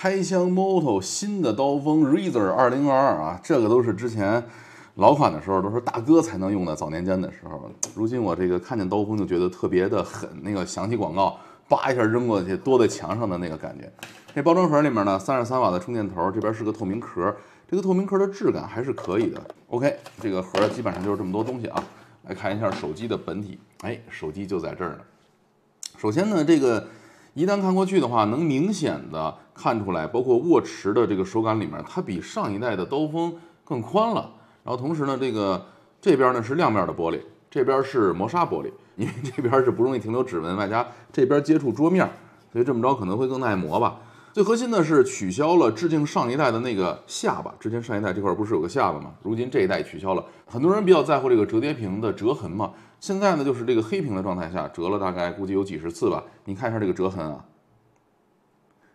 开箱 Moto 新的刀锋 r a z e r 二零二二啊，这个都是之前老款的时候，都是大哥才能用的，早年间的时候。如今我这个看见刀锋就觉得特别的狠，那个想起广告，叭一下扔过去，多在墙上的那个感觉。这包装盒里面呢，三十三瓦的充电头，这边是个透明壳，这个透明壳的质感还是可以的。OK，这个盒基本上就是这么多东西啊。来看一下手机的本体，哎，手机就在这儿呢。首先呢，这个。一旦看过去的话，能明显的看出来，包括握持的这个手感里面，它比上一代的刀锋更宽了。然后同时呢，这个这边呢是亮面的玻璃，这边是磨砂玻璃，因为这边是不容易停留指纹，外加这边接触桌面，所以这么着可能会更耐磨吧。最核心的是取消了致敬上一代的那个下巴，之前上一代这块不是有个下巴吗？如今这一代取消了，很多人比较在乎这个折叠屏的折痕嘛。现在呢，就是这个黑屏的状态下折了大概估计有几十次吧。你看一下这个折痕啊，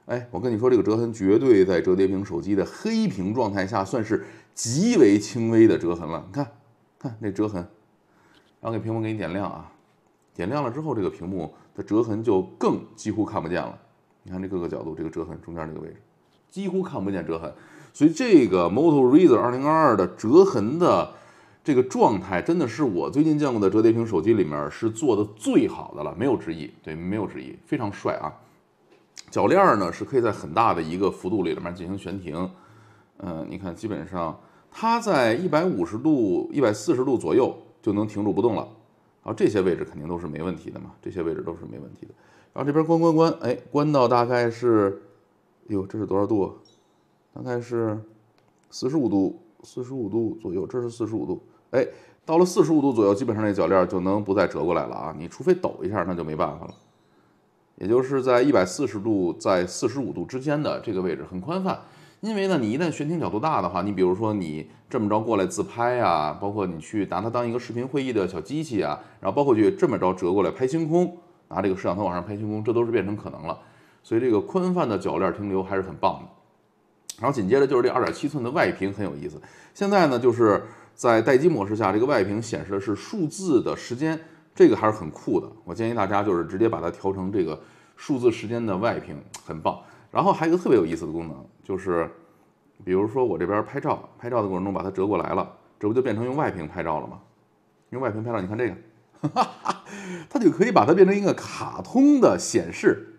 哎，我跟你说，这个折痕绝对在折叠屏手机的黑屏状态下算是极为轻微的折痕了。你看，看那折痕，然后给屏幕给你点亮啊，点亮了之后，这个屏幕的折痕就更几乎看不见了。你看这各个角度，这个折痕中间这个位置几乎看不见折痕，所以这个 Moto Razr 2022的折痕的这个状态真的是我最近见过的折叠屏手机里面是做的最好的了，没有之一。对，没有之一，非常帅啊！铰链呢是可以在很大的一个幅度里面进行悬停，嗯，你看基本上它在一百五十度、一百四十度左右就能停住不动了。然后这些位置肯定都是没问题的嘛，这些位置都是没问题的。然后这边关关关，哎，关到大概是，哟，这是多少度？大概是四十五度，四十五度左右。这是四十五度，哎，到了四十五度左右，基本上那铰链就能不再折过来了啊。你除非抖一下，那就没办法了。也就是在一百四十度在四十五度之间的这个位置很宽泛。因为呢，你一旦悬停角度大的话，你比如说你这么着过来自拍啊，包括你去拿它当一个视频会议的小机器啊，然后包括去这么着折过来拍星空，拿这个摄像头往上拍星空，这都是变成可能了。所以这个宽泛的铰链停留还是很棒的。然后紧接着就是这二点七寸的外屏很有意思。现在呢，就是在待机模式下，这个外屏显示的是数字的时间，这个还是很酷的。我建议大家就是直接把它调成这个数字时间的外屏，很棒。然后还有一个特别有意思的功能，就是，比如说我这边拍照，拍照的过程中把它折过来了，这不就变成用外屏拍照了吗？用外屏拍照，你看这个，它就可以把它变成一个卡通的显示，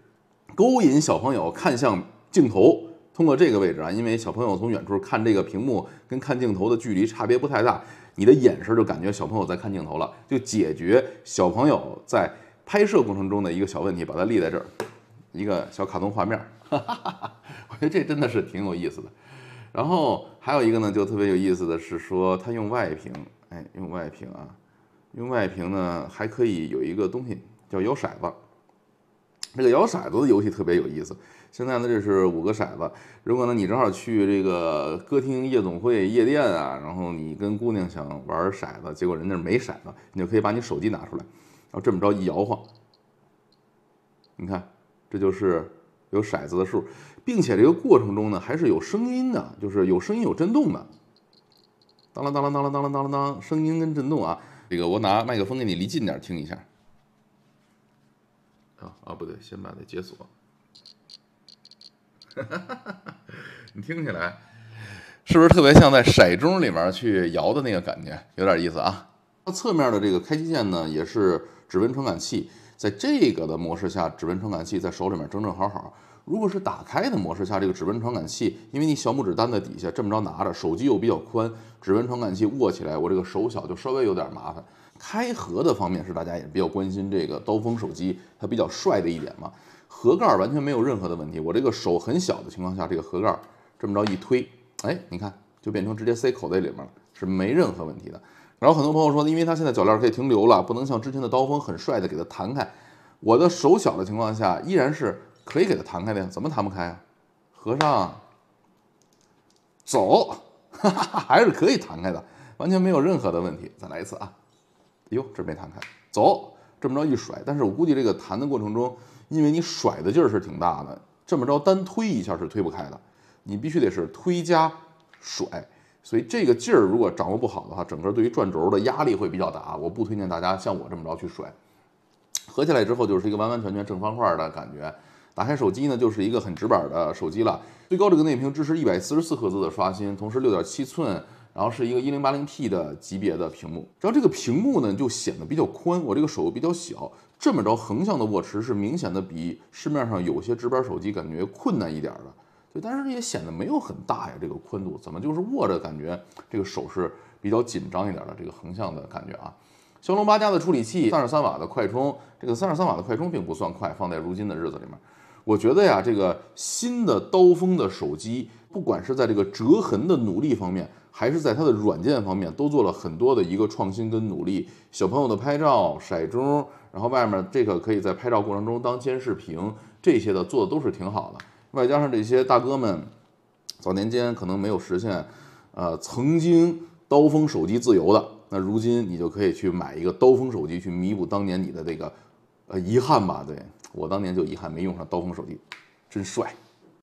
勾引小朋友看向镜头。通过这个位置啊，因为小朋友从远处看这个屏幕跟看镜头的距离差别不太大，你的眼神就感觉小朋友在看镜头了，就解决小朋友在拍摄过程中的一个小问题，把它立在这儿。一个小卡通画面，哈哈哈我觉得这真的是挺有意思的。然后还有一个呢，就特别有意思的是说，它用外屏，哎，用外屏啊，用外屏呢还可以有一个东西叫摇骰子。这个摇骰子的游戏特别有意思。现在呢这是五个骰子，如果呢你正好去这个歌厅、夜总会、夜店啊，然后你跟姑娘想玩骰子，结果人家没骰子，你就可以把你手机拿出来，然后这么着一摇晃，你看。这就是有骰子的数，并且这个过程中呢，还是有声音的，就是有声音有震动的，当啷当啷当啷当啷当啷当，声音跟震动啊，这个我拿麦克风给你离近点听一下。啊啊，不对，先把它解锁。你听起来是不是特别像在骰盅里面去摇的那个感觉？有点意思啊。它侧面的这个开机键呢，也是指纹传感器。在这个的模式下，指纹传感器在手里面正正好好。如果是打开的模式下，这个指纹传感器，因为你小拇指单的底下这么着拿着，手机又比较宽，指纹传感器握起来，我这个手小就稍微有点麻烦。开合的方面是大家也比较关心，这个刀锋手机它比较帅的一点嘛。盒盖完全没有任何的问题。我这个手很小的情况下，这个盒盖这么着一推，哎，你看就变成直接塞口袋里面了，是没任何问题的。然后很多朋友说因为它现在脚链可以停留了，不能像之前的刀锋很帅的给它弹开。我的手小的情况下，依然是可以给它弹开的。呀，怎么弹不开啊？合上，走，哈哈还是可以弹开的，完全没有任何的问题。再来一次啊！哟，这没弹开，走，这么着一甩。但是我估计这个弹的过程中，因为你甩的劲儿是挺大的，这么着单推一下是推不开的，你必须得是推加甩。所以这个劲儿如果掌握不好的话，整个对于转轴的压力会比较大。我不推荐大家像我这么着去甩。合起来之后就是一个完完全全正方块的感觉。打开手机呢，就是一个很直板的手机了。最高这个内屏支持一百四十四赫兹的刷新，同时六点七寸，然后是一个一零八零 P 的级别的屏幕。然后这个屏幕呢就显得比较宽。我这个手比较小，这么着横向的握持是明显的比市面上有些直板手机感觉困难一点的。但是也显得没有很大呀，这个宽度怎么就是握着感觉这个手是比较紧张一点的，这个横向的感觉啊。骁龙八加的处理器，三十三瓦的快充，这个三十三瓦的快充并不算快，放在如今的日子里面，我觉得呀，这个新的刀锋的手机，不管是在这个折痕的努力方面，还是在它的软件方面，都做了很多的一个创新跟努力。小朋友的拍照、骰盅，然后外面这个可以在拍照过程中当监视屏，这些的做的都是挺好的。外加上这些大哥们，早年间可能没有实现，呃，曾经刀锋手机自由的，那如今你就可以去买一个刀锋手机去弥补当年你的这个，呃，遗憾吧。对我当年就遗憾没用上刀锋手机，真帅。